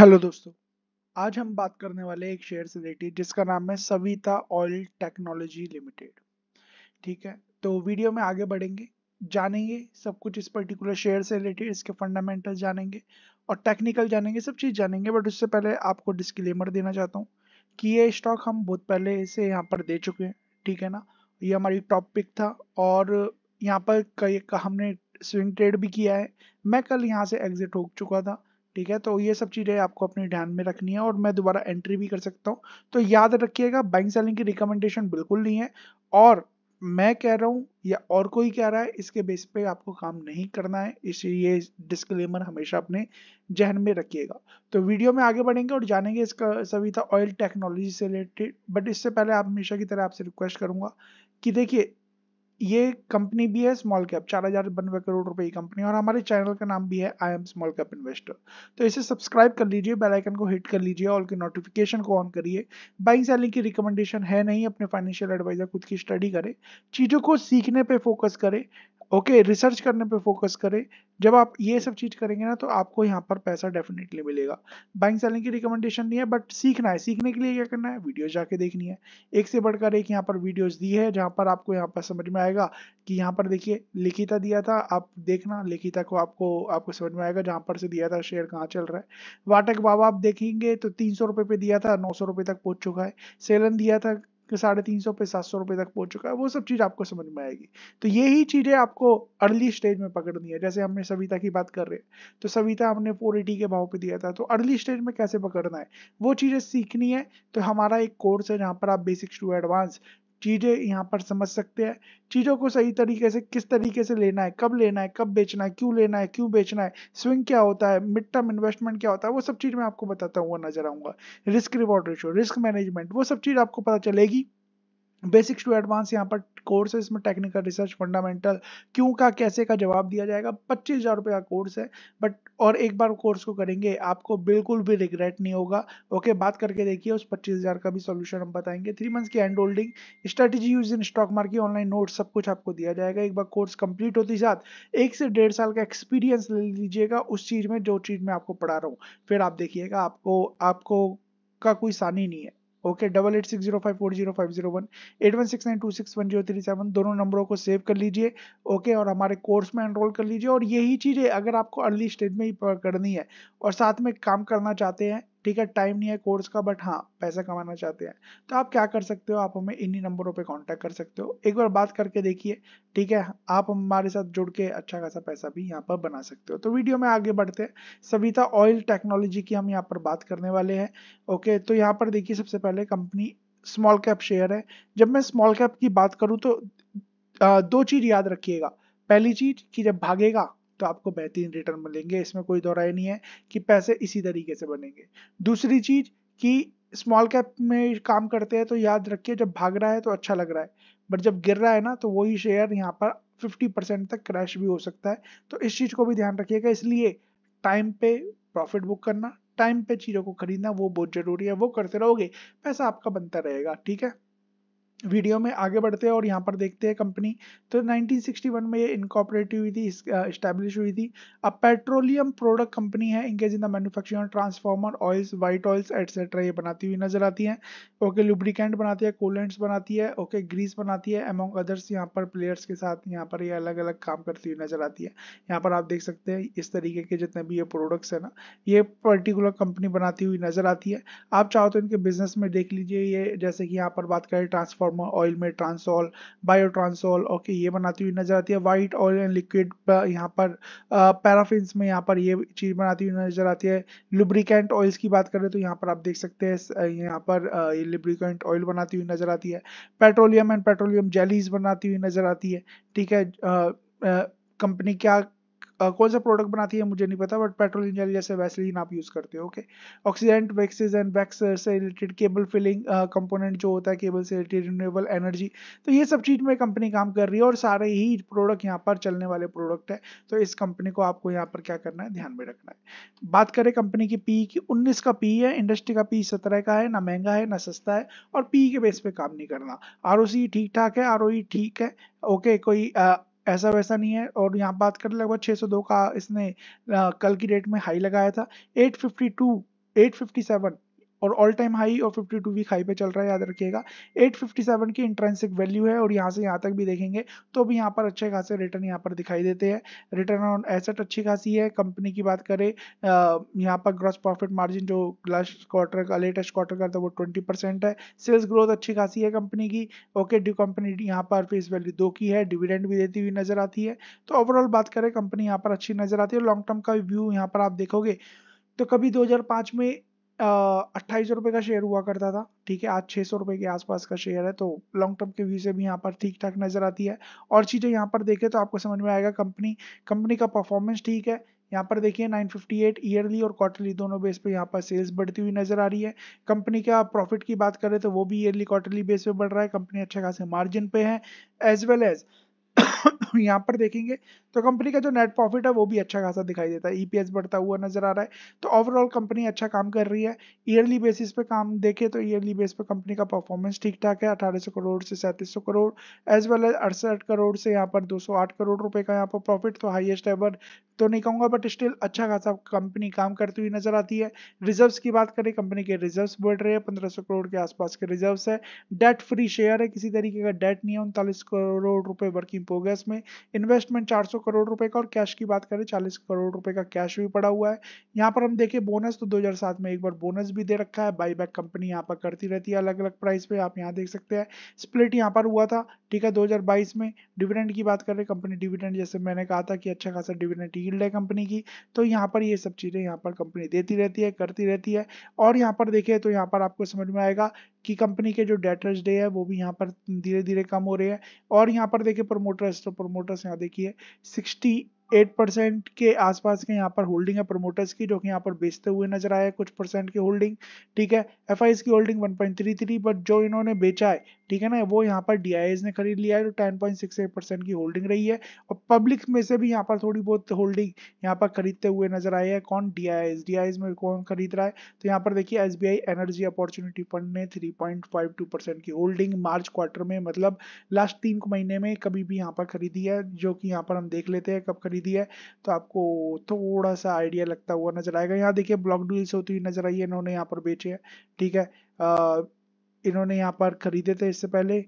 hello दोस्तों आज हम बात करने वाले एक शेयर से रिलेटेड जिसका नाम है सविता ऑयल टेक्नोलॉजी लिमिटेड ठीक है तो वीडियो में आगे बढ़ेंगे जानेंगे सब कुछ इस पर्टिकुलर शेयर से रिलेटेड इसके फंडामेंटल जानेंगे और टेक्निकल जानेंगे सब चीज़ जानेंगे बट उससे पहले आपको डिस्क्लेमर देना चाहता हूँ कि ये स्टॉक हम बहुत पहले से यहाँ पर दे चुके हैं ठीक है ना ये हमारी टॉप पिक था और यहाँ पर कई हमने स्विंग ट्रेड भी किया है मैं कल यहाँ से एग्जिट हो चुका था ठीक है तो ये सब चीज़ें आपको अपने ध्यान में रखनी है और मैं दोबारा एंट्री भी कर सकता हूँ तो याद रखिएगा बैंक सेलिंग की रिकमेंडेशन बिल्कुल नहीं है और मैं कह रहा हूँ या और कोई कह रहा है इसके बेस पे आपको काम नहीं करना है इसलिए डिस्क्लेमर हमेशा अपने जहन में रखिएगा तो वीडियो में आगे बढ़ेंगे और जानेंगे इसका सविता ऑयल टेक्नोलॉजी से रिलेटेड बट इससे पहले आप हमेशा की तरह आपसे रिक्वेस्ट करूंगा कि देखिए ये कंपनी भी है स्मॉल कैप चार हजार बनवे करोड़ रुपए की कंपनी और हमारे चैनल का नाम भी है I am small cap investor तो इसे सब्सक्राइब कर लीजिए बेल आइकन को हिट कर लीजिए और नोटिफिकेशन को ऑन करिए बाइंग सेलिंग की रिकमेंडेशन है नहीं अपने फाइनेंशियल एडवाइजर खुद की स्टडी करें चीज़ों को सीखने पर फोकस करें ओके okay, रिसर्च करने पे फोकस करें जब आप ये सब चीज करेंगे ना तो आपको यहाँ पर पैसा डेफिनेटली मिलेगा बाइंग सेलिंग की रिकमेंडेशन नहीं है बट सीखना है सीखने के लिए क्या करना है वीडियो जाके देखनी है एक से बढ़कर एक यहाँ पर वीडियोज दी है जहाँ पर आपको यहाँ पर समझ में आएगा कि यहाँ पर देखिए लिखिता दिया था आप देखना लिखिता को आपको आपको समझ में आएगा जहाँ पर से दिया था शेयर कहाँ चल रहा है वाटक बाबा आप देखेंगे तो तीन सौ रुपये पे दिया था नौ सौ रुपये तक पहुँच चुका है सेलन दिया था कि साढ़े तीन सौ पे सात सौ रुपये तक पहुंच चुका है वो सब चीज़ आपको समझ में आएगी तो यही चीज़ें आपको अर्ली स्टेज में पकड़नी है जैसे हमने सविता की बात कर रहे हैं तो सविता हमने फोर एटी के भाव पे दिया था तो अर्ली स्टेज में कैसे पकड़ना है वो चीज़ें सीखनी है तो हमारा एक कोर्स है जहाँ पर आप बेसिक्स टू एडवांस चीज़ें यहाँ पर समझ सकते हैं चीज़ों को सही तरीके से किस तरीके से लेना है कब लेना है कब बेचना है क्यों लेना है क्यों बेचना है स्विंग क्या होता है मिड टर्म इन्वेस्टमेंट क्या होता है वो सब चीज़ मैं आपको बताता हुआ नजर आऊँगा risk reward ratio risk management वो सब चीज़ आपको पता चलेगी बेसिक्स टू एडवांस यहाँ पर कोर्स है इसमें टेक्निकल रिसर्च फंडामेंटल क्यों का कैसे का जवाब दिया जाएगा पच्चीस हज़ार रुपये का कोर्स है बट और एक बार कोर्स को करेंगे आपको बिल्कुल भी रिग्रेट नहीं होगा ओके बात करके देखिए उस पच्चीस हज़ार का भी सोल्यूशन हम बताएंगे थ्री मंथ्स की hand holding strategy use in stock market online note सब कुछ आपको दिया जाएगा एक बार कोर्स कंप्लीट होते साथ एक से डेढ़ साल का एक्सपीरियंस ले लीजिएगा उस चीज़ में जो चीज़ में आपको पढ़ा रहा हूँ फिर आप देखिएगा आपको आपको का कोई सानी नहीं है okay double eight six zero five four zero five zero one eight one six nine two six one zero three seven दोनों नंबरों को सेव कर लीजिए ओके और हमारे कोर्स में एनरोल कर लीजिए और यही चीज़ें अगर आपको अर्ली स्टेज में ही करनी है और साथ में काम करना चाहते हैं ठीक है टाइम नहीं है कोर्स का बट हाँ पैसा कमाना चाहते हैं तो आप क्या कर सकते हो आप हमें इन्हीं नंबरों पे कांटेक्ट कर सकते हो एक बार बात करके देखिए ठीक है आप हमारे साथ जुड़ के अच्छा खासा पैसा भी यहाँ पर बना सकते हो तो वीडियो में आगे बढ़ते हैं सविता ऑयल टेक्नोलॉजी की हम यहाँ पर बात करने वाले हैं ओके तो यहाँ पर देखिए सबसे पहले कंपनी स्मॉल कैप शेयर है जब मैं स्मॉल कैप की बात करूँ तो दो चीज याद रखिएगा पहली चीज कि जब भागेगा तो आपको बेहतरीन रिटर्न मिलेंगे इसमें कोई दोहराई नहीं है कि पैसे इसी तरीके से बनेंगे दूसरी चीज कि स्मॉल कैप में काम करते हैं तो याद रखिए जब भाग रहा है तो अच्छा लग रहा है बट जब गिर रहा है ना तो वही शेयर यहाँ पर 50 परसेंट तक क्रैश भी हो सकता है तो इस चीज़ को भी ध्यान रखिएगा इसलिए टाइम पे प्रॉफिट बुक करना टाइम पे चीज़ों को खरीदना वो बहुत ज़रूरी है वो करते रहोगे पैसा आपका बनता रहेगा ठीक है वीडियो में आगे बढ़ते हैं और यहाँ पर देखते हैं कंपनी तो 1961 में ये इनकॉपरेटिव हुई थी इस्टेब्लिश हुई थी अब पेट्रोलियम प्रोडक्ट कंपनी है engage in the manufacturing transformer oils white oils etcetera ये बनाती हुई नजर आती है ओके लुब्रिकेंट बनाती है कोलेंट्स बनाती है ओके ग्रीस बनाती है एमोंग अदर्स यहाँ पर प्लेयर्स के साथ यहाँ पर ये अलग अलग काम करती हुई नजर आती है यहाँ पर आप देख सकते हैं इस तरीके के जितने भी ये प्रोडक्ट्स है ना ये पर्टिकुलर कंपनी बनाती हुई नजर आती है आप चाहो तो इनके बिजनेस में देख लीजिए ये जैसे कि यहाँ पर बात करें ट्रांसफॉर्म फॉर्म ऑयल में ट्रांसोल बायोट्रांसोल ओके ये बनाती हुई नजर आती है वाइट ऑयल एंड लिक्विड यहाँ पर पैराफिन्स uh, में यहाँ पर ये चीज बनाती हुई नजर आती है लुब्रिकेंट ऑयल्स की बात करें तो यहाँ पर आप देख सकते हैं यहाँ पर uh, ये लुब्रिकेंट ऑयल बनाती हुई नजर आती है पेट्रोलियम एंड पेट्रोलियम जेलीज बनाती हुई नजर आती है ठीक है कंपनी uh, क्या कौन सा प्रोडक्ट बनाती है मुझे नहीं पता बट पेट्रोल इंजन जैसे वैसलिन आप यूज़ करते हो okay oxidant waxes and wax से रिलेटेड केबल फिलिंग कंपोनेंट जो होता है केबल से रिलेटेड रिन्यूएबल एनर्जी तो ये सब चीज़ में कंपनी काम कर रही है और सारे ही प्रोडक्ट यहाँ पर चलने वाले प्रोडक्ट है तो इस कंपनी को आपको यहाँ पर क्या करना है ध्यान में रखना है बात करें कंपनी की पी की उन्नीस का पी है इंडस्ट्री का पी सत्रह का है ना महंगा है ना सस्ता है और पी के बेस पे काम नहीं करना आर ठीक ठाक है आर e ठीक है ओके कोई ऐसा वैसा नहीं है और यहाँ बात करें लगभग 602 का इसने कल की डेट में हाई लगाया था 852 857 और ऑल टाइम हाई और 52 वीक हाई पे चल रहा है याद रखिएगा 857 की इंट्रेंसिक वैल्यू है और यहाँ से यहाँ तक भी देखेंगे तो भी यहाँ पर अच्छे खासे रिटर्न यहाँ पर दिखाई देते हैं रिटर्न ऑन एसेट अच्छी खासी है कंपनी की बात करें यहाँ पर ग्रॉस प्रॉफिट मार्जिन जो लास्ट क्वार्टर का लेटेस्ट क्वार्टर का था वो ट्वेंटी है सेल्स ग्रोथ अच्छी खासी है कंपनी की ओके ड्यू कंपनी यहाँ पर फेस वैल्यू दो की है डिविडेंड भी देती हुई नजर आती है तो ओवरऑल बात करें कंपनी यहाँ पर अच्छी नजर आती है लॉन्ग टर्म का व्यू यहाँ पर आप देखोगे तो कभी 2005 में अट्ठाईस रुपये का शेयर हुआ करता था ठीक है आज छह सौ रुपए के आसपास का शेयर है तो लॉन्ग टर्म के व्यू से भी यहाँ पर ठीक ठाक नज़र आती है और चीज़ें यहाँ पर देखें तो आपको समझ में आएगा कंपनी कंपनी का परफॉर्मेंस ठीक है यहाँ पर देखिए 958 ईयरली और क्वार्टरली दोनों बेस पे यहाँ पर सेल्स बढ़ती हुई नजर आ रही है कंपनी का प्रॉफिट की बात करें तो वो भी ईयरली क्वार्टरली बेस पे बढ़ रहा है कंपनी अच्छे खासे मार्जिन पे है एज वेल एज यहाँ पर देखेंगे तो कंपनी का जो नेट प्रॉफिट है वो भी अच्छा खासा दिखाई देता है ईपीएस e बढ़ता हुआ नजर आ रहा है तो ओवरऑल कंपनी अच्छा काम कर रही है ईयरली बेसिस पे काम देखे तो ईयरली बेस पे कंपनी का परफॉर्मेंस ठीक ठाक है अठारह करोड़ से सैंतीस करोड़ एज वेल एज अड़सठ करोड़ से यहाँ पर दो करोड़ रुपए का यहाँ पर प्रॉफिट तो हाइएस्ट एवर तो नहीं कहूँगा बट स्टिल अच्छा खासा कंपनी काम करती हुई नजर आती है रिजर्व की बात करें कंपनी के रिजर्व्स बढ़ रहे हैं पंद्रह सौ करोड़ के आसपास के रिजर्व्स है डेट फ्री शेयर है किसी तरीके का डेट नहीं है उनतालीस करोड़ रुपए वर्किंग प्रोग्रेस में इन्वेस्टमेंट चार सौ करोड़ रुपए का और कैश की बात करें चालीस करोड़ रुपए का कैश भी पड़ा हुआ है यहाँ पर हम देखें बोनस तो 2007 में एक बार बोनस भी दे रखा है बाई कंपनी यहाँ पर करती रहती है अलग अलग प्राइस पे आप यहाँ देख सकते हैं स्प्लिट यहाँ पर हुआ था ठीक है दो में डिविडेंड की बात करें कंपनी डिविडेंड जैसे मैंने कहा था कि अच्छा खासा डिविडेंड यील्ड है कंपनी की तो यहाँ पर ये सब चीज़ें यहाँ पर कंपनी देती रहती है करती रहती है और यहाँ पर देखे तो यहाँ पर आपको समझ में आएगा की कंपनी के जो डेटर्स डे है वो भी यहाँ पर धीरे धीरे कम हो रहे हैं और यहाँ पर देखिए प्रोमोटर्स तो प्रोमोटर्स यहाँ देखिए सिक्सटी एट परसेंट के आसपास के यहाँ पर होल्डिंग है प्रमोटर्स की जो कि यहाँ पर बेचते हुए नजर आए कुछ परसेंट की होल्डिंग ठीक है एफ की होल्डिंग 1.33 बट जो इन्होंने बेचा है ठीक है ना वो यहाँ पर डी ने खरीद लिया है तो 10.68 परसेंट की होल्डिंग रही है और पब्लिक में से भी यहाँ पर थोड़ी बहुत होल्डिंग यहाँ पर खरीदते हुए नजर आए है कौन डी आई में कौन खरीद रहा है तो यहाँ पर देखिए एस एनर्जी अपॉर्चुनिटी फंड ने थ्री परसेंट की होल्डिंग मार्च क्वार्टर में मतलब लास्ट तीन महीने में कभी भी यहाँ पर खरीदी है जो कि यहाँ पर हम देख लेते हैं कब खरीद दिया है तो आपको थोड़ा सा आइडिया लगता हुआ नजर आएगा यहाँ देखिए ब्लॉक डील्स होती हुई नजर आई है इन्होंने यहाँ पर बेचे हैं ठीक है आ, इन्होंने यहाँ पर खरीदे थे इससे पहले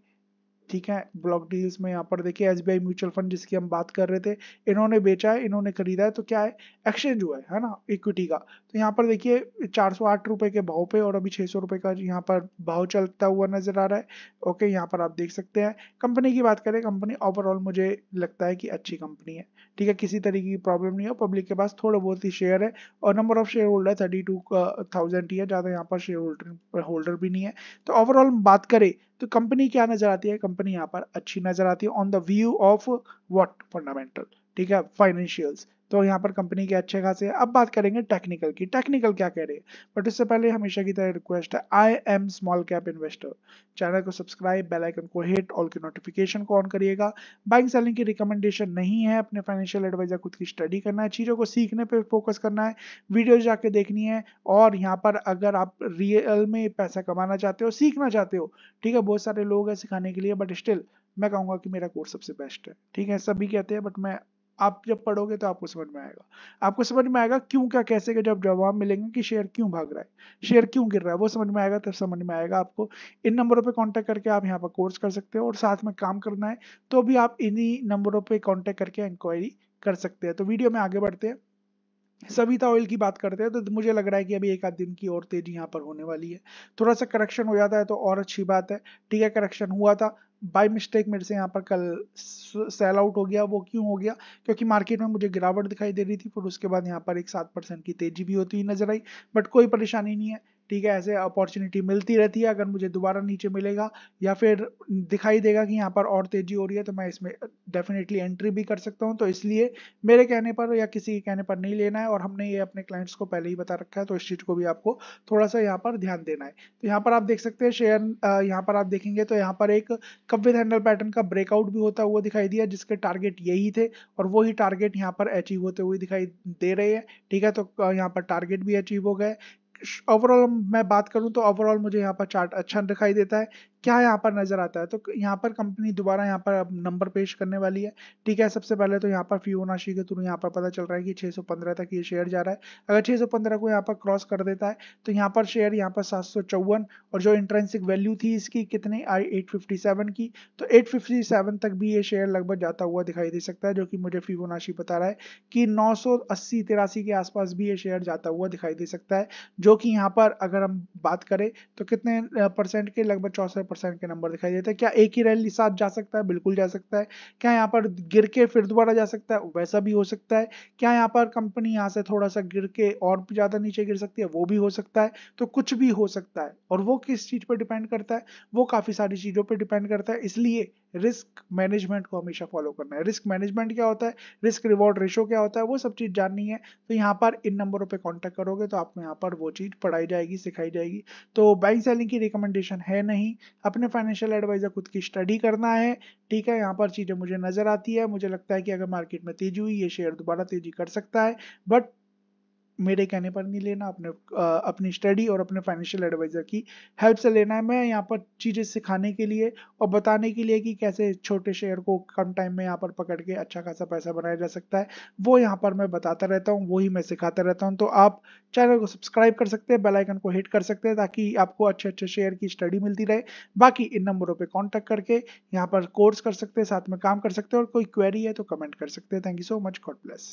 ठीक है ब्लॉक डील्स में यहाँ पर देखिए एस बी म्यूचुअल फंड जिसकी हम बात कर रहे थे इन्होंने बेचा है इन्होंने खरीदा है तो क्या है एक्सचेंज हुआ है है ना इक्विटी का तो यहाँ पर देखिए चार सौ आठ रुपये के भाव पे और अभी छः सौ रुपये का यहाँ पर भाव चलता हुआ नजर आ रहा है ओके यहाँ पर आप देख सकते हैं कंपनी की बात करें कंपनी ओवरऑल मुझे लगता है कि अच्छी कंपनी है ठीक है किसी तरीके की प्रॉब्लम नहीं है पब्लिक के पास थोड़े बहुत ही शेयर है और number of shareholder thirty two ही है ज़्यादा यहाँ पर शेयर होल्डर होल्डर भी नहीं है तो ओवरऑल बात करें तो कंपनी क्या नजर आती है कंपनी यहाँ पर अच्छी नजर आती है on the view of what fundamental ठीक है फाइनेंशियल्स तो यहाँ पर कंपनी के अच्छे खासे अब बात करेंगे टेक्निकल की टेक्निकल क्या कह रहे हैं बट उससे पहले हमेशा की तरह रिक्वेस्ट है I am small cap investor channel को सब्सक्राइब बेल आइकन को हिट ऑल की नोटिफिकेशन को ऑन करिएगा बाइंग सेलिंग की रिकमेंडेशन नहीं है अपने फाइनेंशियल एडवाइजर खुद की स्टडी करना है चीज़ों को सीखने पर फोकस करना है वीडियो जाके देखनी है और यहाँ पर अगर आप रियल में पैसा कमाना चाहते हो सीखना चाहते हो ठीक है बहुत सारे लोग हैं सिखाने के लिए बट स्टिल मैं कहूँगा कि मेरा कोर्स सबसे बेस्ट है ठीक है सभी कहते हैं बट मैं आप जब पढ़ोगे तो आपको समझ में आएगा आपको समझ में आएगा क्यों क्या कैसे के जब जवाब मिलेंगे कि शेयर क्यों भाग रहा है शेयर क्यों गिर रहा है वो समझ में आएगा तब समझ में आएगा आपको इन नंबरों पे कांटेक्ट करके आप यहाँ पर कोर्स कर सकते हो और साथ में काम करना है तो भी आप इन्हीं नंबरों पर कॉन्टेक्ट करके इंक्वायरी कर सकते हैं तो वीडियो में आगे बढ़ते हैं सविता ऑयल की बात करते हैं तो मुझे लग रहा है कि अभी एक आध दिन की और तेजी यहाँ पर होने वाली है थोड़ा सा करेक्शन हो जाता है तो और अच्छी बात है ठीक है करेक्शन हुआ था बाय मिस्टेक मेरे से यहाँ पर कल सेल आउट हो गया वो क्यों हो गया क्योंकि मार्केट में मुझे गिरावट दिखाई दे रही थी फिर उसके बाद यहाँ पर एक सात परसेंट की तेजी भी होती हुई नजर आई बट कोई परेशानी नहीं है ठीक है ऐसे अपॉर्चुनिटी मिलती रहती है अगर मुझे दोबारा नीचे मिलेगा या फिर दिखाई देगा कि यहाँ पर और तेजी हो रही है तो मैं इसमें डेफिनेटली एंट्री भी कर सकता हूँ तो इसलिए मेरे कहने पर या किसी के कहने पर नहीं लेना है और हमने ये अपने क्लाइंट्स को पहले ही बता रखा है तो इस चीज़ को भी आपको थोड़ा सा यहाँ पर ध्यान देना है तो यहाँ पर आप देख सकते हैं शेयर यहाँ पर आप देखेंगे तो यहाँ पर एक कब हैंडल पैटर्न का ब्रेकआउट भी होता हुआ दिखाई दिया जिसके टारगेट यही थे और वही टारगेट यहाँ पर अचीव होते हुए दिखाई दे रहे हैं ठीक है तो यहाँ पर टारगेट भी अचीव हो गए ओवरऑल मैं बात करूं तो ओवरऑल मुझे यहाँ पर चार्ट अच्छा दिखाई देता है क्या यहाँ पर नजर आता है तो यहाँ पर कंपनी दोबारा यहाँ पर नंबर पेश करने वाली है ठीक है सबसे पहले तो यहाँ पर फियोनाशी के थ्रू यहाँ पर पता चल रहा है कि 615 तक ये शेयर जा रहा है अगर 615 को यहाँ पर क्रॉस कर देता है तो यहाँ पर शेयर यहाँ पर सात और जो इंट्रेंसिक वैल्यू थी इसकी कितने आई एट की तो एट तक भी ये शेयर लगभग जाता हुआ दिखाई दे सकता है जो कि मुझे फियोनाशी बता रहा है कि नौ सौ के आसपास भी ये शेयर जाता हुआ दिखाई दे सकता है जो कि यहाँ पर अगर हम बात करें तो कितने परसेंट के लगभग चौसठ परसेंट के नंबर दिखाई देते हैं क्या एक ही रैली साथ जा सकता है बिल्कुल जा सकता है क्या यहाँ पर गिर के फिर दोबारा जा सकता है वैसा भी हो सकता है क्या यहाँ पर कंपनी यहाँ से थोड़ा सा गिर के और ज़्यादा नीचे गिर सकती है वो भी हो सकता है तो कुछ भी हो सकता है और वो किस चीज़ पर डिपेंड करता है वो काफ़ी सारी चीज़ों पर डिपेंड करता है इसलिए रिस्क मैनेजमेंट को हमेशा फॉलो करना है रिस्क मैनेजमेंट क्या होता है रिस्क रिवॉर्ड रेशो क्या होता है वो सब चीज़ जाननी है तो यहाँ पर इन नंबरों पर कांटेक्ट करोगे तो आपको यहाँ पर वो चीज़ पढ़ाई जाएगी सिखाई जाएगी तो बैंक सेलिंग की रिकमेंडेशन है नहीं अपने फाइनेंशियल एडवाइज़र खुद की स्टडी करना है ठीक है यहाँ पर चीज़ें मुझे नज़र आती है मुझे लगता है कि अगर मार्केट में तेज़ी हुई ये शेयर दोबारा तेज़ी कर सकता है बट मेरे कहने पर नहीं लेना अपने अपनी स्टडी और अपने फाइनेंशियल एडवाइजर की हेल्प से लेना है मैं यहाँ पर चीज़ें सिखाने के लिए और बताने के लिए कि कैसे छोटे शेयर को कम टाइम में यहाँ पर पकड़ के अच्छा खासा पैसा बनाया जा सकता है वो यहाँ पर मैं बताता रहता हूँ वही मैं सिखाता रहता हूँ तो आप चैनल को सब्सक्राइब कर सकते हैं बेलाइकन को हिट कर सकते हैं ताकि आपको अच्छे अच्छे शेयर की स्टडी मिलती रहे बाकी इन नंबरों पर कॉन्टैक्ट करके यहाँ पर कोर्स कर सकते हैं साथ में काम कर सकते हैं और कोई क्वेरी है तो कमेंट कर सकते हैं thank you so much God bless